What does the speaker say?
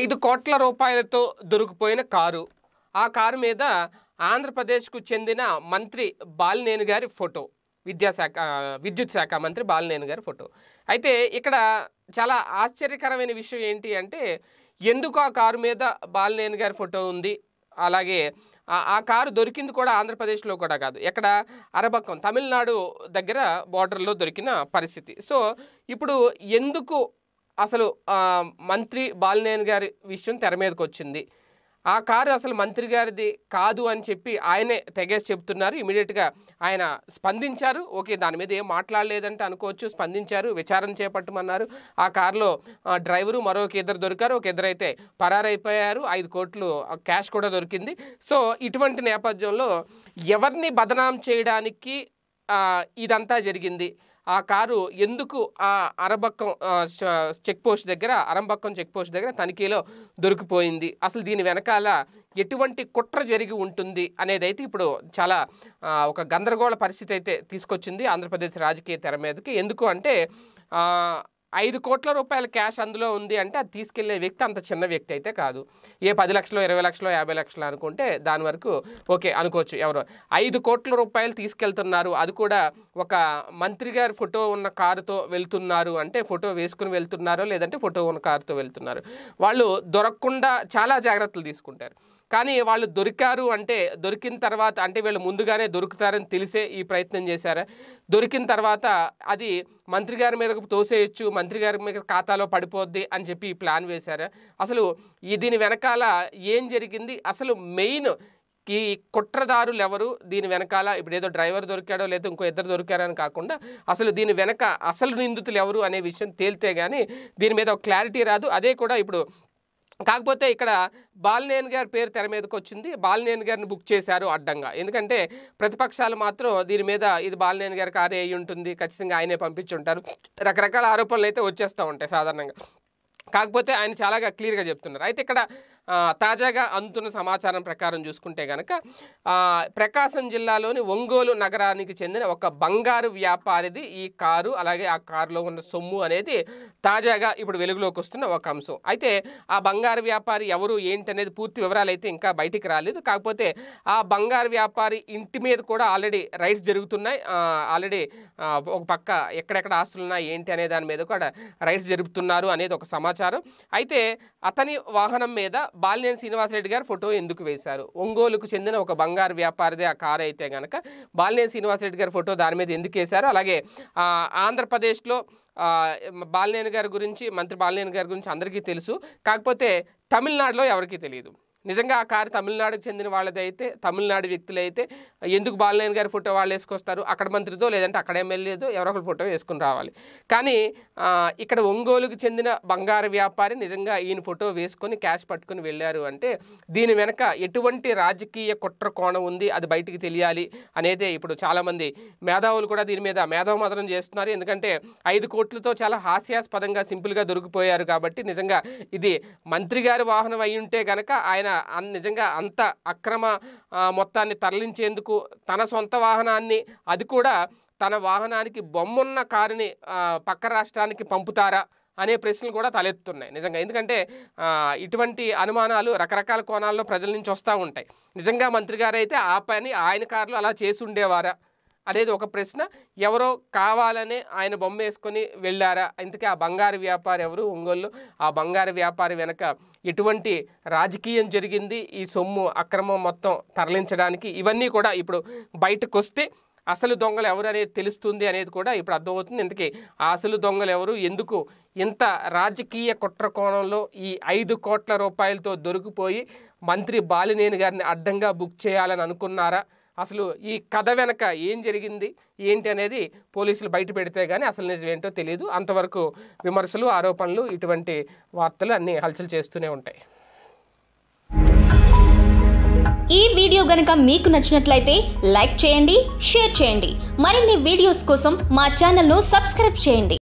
ఐదు కోట్ల రూపాయలతో దొరికిపోయిన కారు ఆ కారు మీద ఆంధ్రప్రదేశ్కు చెందిన మంత్రి బాలినేని గారి ఫోటో విద్యాశాఖ విద్యుత్ శాఖ మంత్రి బాలినేని గారి ఫోటో అయితే ఇక్కడ చాలా ఆశ్చర్యకరమైన విషయం ఏంటి అంటే ఎందుకు ఆ కారు మీద బాలినేని గారి ఫోటో ఉంది అలాగే ఆ కారు దొరికింది కూడా ఆంధ్రప్రదేశ్లో కూడా కాదు ఎక్కడ అరబక్కం తమిళనాడు దగ్గర బార్డర్లో దొరికిన పరిస్థితి సో ఇప్పుడు ఎందుకు అసలు మంత్రి బాలినేని గారి విషయం తెర మీదకి వచ్చింది ఆ కారు అసలు మంత్రి గారిది కాదు అని చెప్పి ఆయనే తెగేసి చెప్తున్నారు ఇమీడియట్గా ఆయన స్పందించారు ఓకే దాని మీద ఏం మాట్లాడలేదంటే అనుకోవచ్చు స్పందించారు విచారణ చేపట్టమన్నారు ఆ కారులో డ్రైవరు మరొక ఇద్దరు దొరికారు ఒక ఇద్దరు అయితే పరారైపోయారు ఐదు కోట్లు క్యాష్ కూడా దొరికింది సో ఇటువంటి నేపథ్యంలో ఎవరిని బదనాం చేయడానికి ఇదంతా జరిగింది ఆ కారు ఎందుకు ఆ అరబక్కం చెక్ పోస్ట్ దగ్గర అరంబక్కం చెక్ పోస్ట్ దగ్గర తనిఖీలో దొరికిపోయింది అసలు దీని వెనకాల ఎటువంటి కుట్ర జరిగి ఉంటుంది అనేది అయితే ఇప్పుడు చాలా ఒక గందరగోళ పరిస్థితి అయితే తీసుకొచ్చింది ఆంధ్రప్రదేశ్ రాజకీయ తెర మీదకి ఎందుకు అంటే ఐదు కోట్ల రూపాయల క్యాష్ అందులో ఉంది అంటే అది తీసుకెళ్లే వ్యక్తి అంత చిన్న వ్యక్తి అయితే కాదు ఏ పది లక్షలు ఇరవై లక్షలు యాభై లక్షలు అనుకుంటే దాని వరకు ఓకే అనుకోవచ్చు ఎవరు ఐదు కోట్ల రూపాయలు తీసుకెళ్తున్నారు అది కూడా ఒక మంత్రి గారి ఫోటో ఉన్న కారుతో వెళ్తున్నారు అంటే ఫోటో వేసుకుని వెళ్తున్నారో లేదంటే ఫోటో ఉన్న కారుతో వెళ్తున్నారు వాళ్ళు దొరకకుండా చాలా జాగ్రత్తలు తీసుకుంటారు కానీ వాళ్ళు దొరికారు అంటే దొరికిన తర్వాత అంటే వీళ్ళు ముందుగానే దొరుకుతారని తెలిసే ఈ ప్రయత్నం చేశారా దొరికిన తర్వాత అది మంత్రి గారి మీదకు తోసేయచ్చు మంత్రి గారి మీద ఖాతాలో పడిపోద్ది అని చెప్పి ఈ ప్లాన్ వేశారు అసలు ఈ దీని వెనకాల ఏం జరిగింది అసలు మెయిన్ ఈ కుట్రదారులు ఎవరు దీని వెనకాల ఇప్పుడు ఏదో డ్రైవర్ దొరికాడో లేదా ఇంకో ఇద్దరు దొరికారని కాకుండా అసలు దీని వెనక అసలు నిందితులు ఎవరు అనే విషయం తేలితే కానీ దీని మీద ఒక క్లారిటీ రాదు అదే కూడా ఇప్పుడు కాకపోతే ఇక్కడ బాలినేని గారి పేరు తెర మీదకి వచ్చింది బాలినేని గారిని బుక్ చేశారు అడ్డంగా ఎందుకంటే ప్రతిపక్షాలు మాత్రం దీని మీద ఇది బాలినేని గారి కార్య అయి ఉంటుంది ఖచ్చితంగా ఆయనే పంపించుంటారు రకరకాల ఆరోపణలు అయితే వచ్చేస్తూ ఉంటాయి సాధారణంగా కాకపోతే ఆయన చాలాగా క్లియర్గా చెప్తున్నారు అయితే ఇక్కడ తాజాగా అందుతున్న సమాచారం ప్రకారం చూసుకుంటే గనక ప్రకాశం జిల్లాలోని ఒంగోలు నగరానికి చెందిన ఒక బంగారు వ్యాపారిది ఈ కారు అలాగే ఆ కారులో ఉన్న సొమ్ము అనేది తాజాగా ఇప్పుడు వెలుగులోకి వస్తున్న ఒక అంశం అయితే ఆ బంగారు వ్యాపారి ఎవరు ఏంటనేది పూర్తి వివరాలు అయితే ఇంకా బయటికి రాలేదు కాకపోతే ఆ బంగారు వ్యాపారి ఇంటి మీద కూడా ఆల్రెడీ రైట్స్ జరుగుతున్నాయి ఆల్రెడీ ఒక పక్క ఎక్కడెక్కడ ఆస్తులున్నాయి ఏంటి అనే దాని మీద కూడా రైట్స్ జరుపుతున్నారు అనేది ఒక సమాచారం అయితే అతని వాహనం మీద బాలినేని శ్రీనివాసరెడ్డి గారు ఫోటో ఎందుకు వేశారు ఒంగోలుకు చెందిన ఒక బంగారు వ్యాపారిది ఆ కారు అయితే కనుక బాలినేని శ్రీనివాసరెడ్డి గారి ఫోటో దాని మీద ఎందుకు వేశారు అలాగే ఆంధ్రప్రదేశ్లో బాలినేని గారి గురించి మంత్రి బాలినేని గారి గురించి అందరికీ తెలుసు కాకపోతే తమిళనాడులో ఎవరికీ తెలియదు నిజంగా ఆ కారు తమిళనాడుకు చెందిన వాళ్ళదైతే తమిళనాడు వ్యక్తులైతే ఎందుకు బాలనేని గారి ఫోటో వాళ్ళు వేసుకొస్తారు అక్కడ మంత్రితో లేదంటే అక్కడ ఎమ్మెల్యేతో ఎవరో ఒకరు ఫోటో వేసుకుని రావాలి కానీ ఇక్కడ ఒంగోలుకు చెందిన బంగారు వ్యాపారి నిజంగా ఈయన ఫోటో వేసుకొని క్యాష్ పట్టుకుని వెళ్ళారు అంటే దీని వెనక ఎటువంటి రాజకీయ కుట్ర కోణం ఉంది అది బయటికి తెలియాలి అనేది ఇప్పుడు చాలామంది మేధావులు కూడా దీని మీద మదనం చేస్తున్నారు ఎందుకంటే ఐదు కోట్లతో చాలా హాస్యాస్పదంగా సింపుల్గా దొరికిపోయారు కాబట్టి నిజంగా ఇది మంత్రి గారి వాహనం అయి ఉంటే కనుక ఆయన నిజంగా అంత అక్రమ మొత్తాన్ని తరలించేందుకు తన సొంత వాహనాన్ని అది కూడా తన వాహనానికి బొమ్మున్న కారుని పక్క రాష్ట్రానికి పంపుతారా అనే ప్రశ్నలు కూడా తలెత్తున్నాయి నిజంగా ఎందుకంటే ఇటువంటి అనుమానాలు రకరకాల కోణాల్లో ప్రజల నుంచి వస్తూ ఉంటాయి నిజంగా మంత్రి గారైతే ఆ పని ఆయన కారులు అలా చేసి ఉండేవారా అనేది ఒక ప్రశ్న ఎవరో కావాలనే ఆయన బొమ్మ వేసుకొని వెళ్ళారా అందుకే ఆ బంగారు వ్యాపారి ఎవరు ఒంగోలు ఆ బంగారు వ్యాపారి వెనక ఎటువంటి రాజకీయం జరిగింది ఈ సొమ్ము అక్రమం మొత్తం తరలించడానికి ఇవన్నీ కూడా ఇప్పుడు బయటకు వస్తే అసలు దొంగలు ఎవరు అనేది తెలుస్తుంది అనేది కూడా ఇప్పుడు అర్థమవుతుంది ఇంతకీ ఆ అసలు దొంగలు ఎవరు ఎందుకు ఇంత రాజకీయ కుట్ర కోణంలో ఈ ఐదు కోట్ల రూపాయలతో దొరికిపోయి మంత్రి బాలినేని గారిని అడ్డంగా బుక్ చేయాలని అనుకున్నారా అసలు ఈ కథ వెనక ఏం జరిగింది ఏంటి అనేది పోలీసులు బయట పెడితే కానీ అసలు నిజం ఏంటో తెలియదు అంతవరకు విమర్శలు ఆరోపణలు ఇటువంటి వార్తలు అన్నీ హల్చల్ చేస్తూనే ఉంటాయి ఈ వీడియో గనక మీకు నచ్చినట్లయితే లైక్ చేయండి షేర్ చేయండి మరిన్ని వీడియోస్ కోసం మా ఛానల్ను సబ్స్క్రైబ్ చేయండి